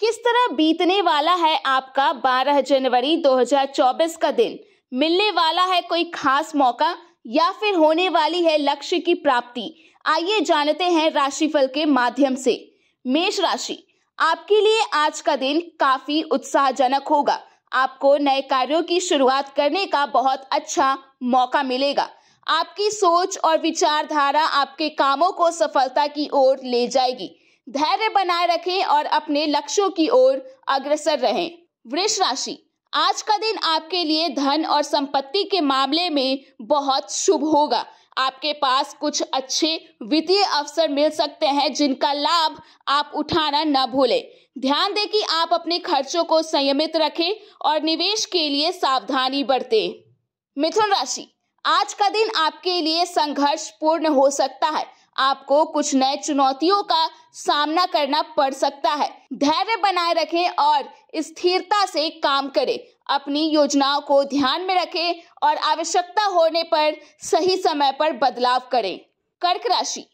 किस तरह बीतने वाला है आपका 12 जनवरी 2024 का दिन मिलने वाला है कोई खास मौका या फिर होने वाली है लक्ष्य की प्राप्ति आइए जानते हैं राशिफल के माध्यम से मेष राशि आपके लिए आज का दिन काफी उत्साहजनक होगा आपको नए कार्यों की शुरुआत करने का बहुत अच्छा मौका मिलेगा आपकी सोच और विचारधारा आपके कामों को सफलता की ओर ले जाएगी धैर्य बनाए रखें और अपने लक्ष्यों की ओर अग्रसर रहें वृष राशि आज का दिन आपके लिए धन और संपत्ति के मामले में बहुत शुभ होगा आपके पास कुछ अच्छे वित्तीय अवसर मिल सकते हैं जिनका लाभ आप उठाना न भूलें ध्यान दें कि आप अपने खर्चों को संयमित रखें और निवेश के लिए सावधानी बरतें मिथुन राशि आज का दिन आपके लिए संघर्ष पूर्ण हो सकता है आपको कुछ नए चुनौतियों का सामना करना पड़ सकता है धैर्य बनाए रखें और स्थिरता से काम करें अपनी योजनाओं को ध्यान में रखें और आवश्यकता होने पर सही समय पर बदलाव करें कर्क राशि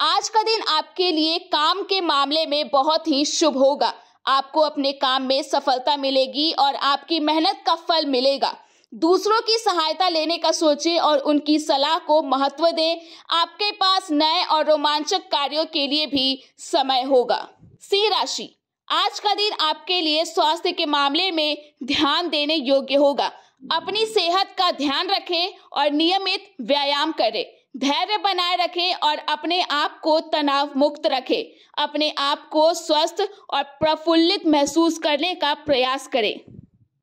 आज का दिन आपके लिए काम के मामले में बहुत ही शुभ होगा आपको अपने काम में सफलता मिलेगी और आपकी मेहनत का फल मिलेगा दूसरों की सहायता लेने का सोचें और उनकी सलाह को महत्व दें आपके पास नए और रोमांचक कार्यों के लिए भी समय होगा सिंह राशि आज का दिन आपके लिए स्वास्थ्य के मामले में ध्यान देने योग्य होगा अपनी सेहत का ध्यान रखें और नियमित व्यायाम करें धैर्य बनाए रखें और अपने आप को तनाव मुक्त रखें अपने आप को स्वस्थ और प्रफुल्लित महसूस करने का प्रयास करें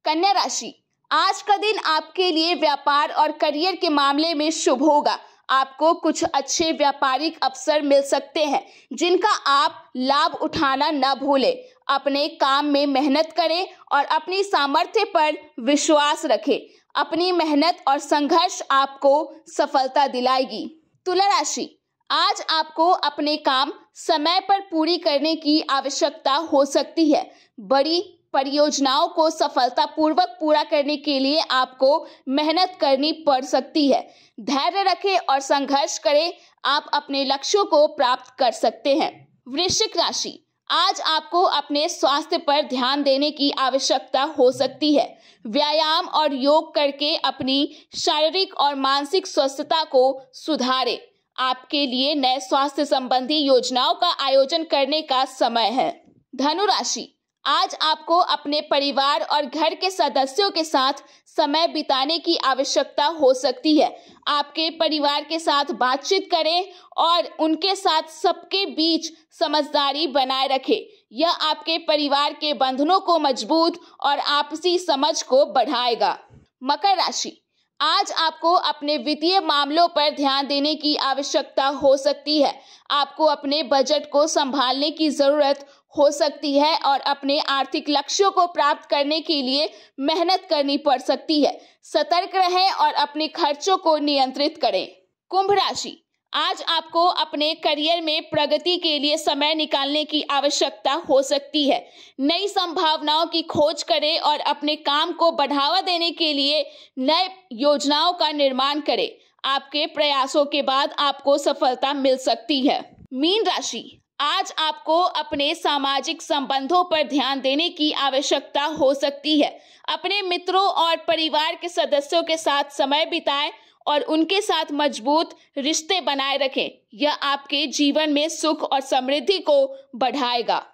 कन्या राशि आज का दिन आपके लिए व्यापार और करियर के मामले में शुभ होगा आपको कुछ अच्छे व्यापारिक अवसर मिल सकते हैं जिनका आप लाभ उठाना न भूलें अपने काम में मेहनत करें और अपनी सामर्थ्य पर विश्वास रखें अपनी मेहनत और संघर्ष आपको सफलता दिलाएगी तुला राशि आज आपको अपने काम समय पर पूरी करने की आवश्यकता हो सकती है बड़ी परियोजनाओं को सफलतापूर्वक पूरा करने के लिए आपको मेहनत करनी पड़ सकती है धैर्य रखें और संघर्ष करें आप अपने लक्ष्यों को प्राप्त कर सकते हैं वृश्चिक राशि आज आपको अपने स्वास्थ्य पर ध्यान देने की आवश्यकता हो सकती है व्यायाम और योग करके अपनी शारीरिक और मानसिक स्वस्थता को सुधारें आपके लिए नए स्वास्थ्य संबंधी योजनाओं का आयोजन करने का समय है धनुराशि आज आपको अपने परिवार और घर के सदस्यों के साथ समय बिताने की आवश्यकता हो सकती है आपके परिवार के साथ बातचीत करें और उनके साथ सबके बीच समझदारी बनाए रखें यह आपके परिवार के बंधनों को मजबूत और आपसी समझ को बढ़ाएगा मकर राशि आज आपको अपने वित्तीय मामलों पर ध्यान देने की आवश्यकता हो सकती है आपको अपने बजट को संभालने की ज़रूरत हो सकती है और अपने आर्थिक लक्ष्यों को प्राप्त करने के लिए मेहनत करनी पड़ सकती है सतर्क रहें और अपने खर्चों को नियंत्रित करें कुंभ राशि आज आपको अपने करियर में प्रगति के लिए समय निकालने की आवश्यकता हो सकती है नई संभावनाओं की खोज करें और अपने काम को बढ़ावा देने के लिए नए योजनाओं का निर्माण करें आपके प्रयासों के बाद आपको सफलता मिल सकती है मीन राशि आज आपको अपने सामाजिक संबंधों पर ध्यान देने की आवश्यकता हो सकती है अपने मित्रों और परिवार के सदस्यों के साथ समय बिताएं और उनके साथ मजबूत रिश्ते बनाए रखें यह आपके जीवन में सुख और समृद्धि को बढ़ाएगा